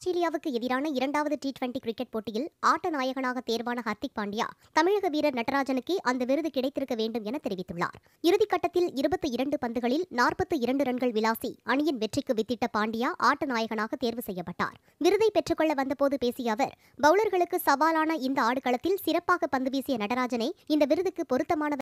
ஆஸ்திரேலியாவுக்கு எதிரான இரண்டாவது டி டுவெண்டி கிரிக்கெட் போட்டியில் ஆட்ட நாயகனாக தேர்வான ஹர்திக் பாண்டியா தமிழக வீரர் நடராஜனுக்கே அந்த விருது கிடைத்திருக்க வேண்டும் என தெரிவித்துள்ளார் இறுதிக்கட்டத்தில் இருபத்தி இரண்டு பந்துகளில் நாற்பத்தி இரண்டு ரன்கள் விளாசி அணியின் வெற்றிக்கு வித்திட்ட பாண்டியா ஆட்ட நாயகனாக தேர்வு செய்யப்பட்டார் விருதை பெற்றுக்கொள்ள வந்தபோது பேசிய அவர் பவுலர்களுக்கு சவாலான இந்த ஆடுகளத்தில் சிறப்பாக பந்து வீசிய நடராஜனை இந்த விருதுக்கு பொருத்தமானவர்